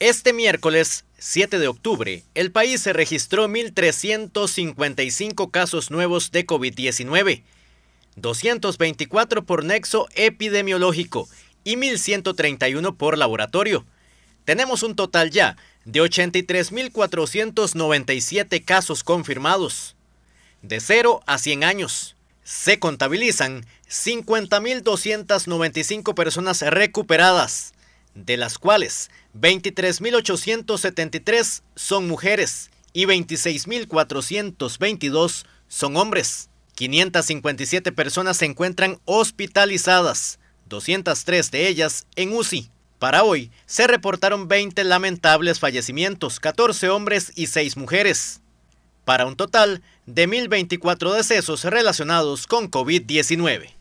Este miércoles 7 de octubre, el país se registró 1.355 casos nuevos de COVID-19, 224 por nexo epidemiológico y 1.131 por laboratorio. Tenemos un total ya de 83.497 casos confirmados, de 0 a 100 años. Se contabilizan 50.295 personas recuperadas, de las cuales 23.873 son mujeres y 26.422 son hombres. 557 personas se encuentran hospitalizadas, 203 de ellas en UCI. Para hoy se reportaron 20 lamentables fallecimientos, 14 hombres y 6 mujeres, para un total de 1.024 decesos relacionados con COVID-19.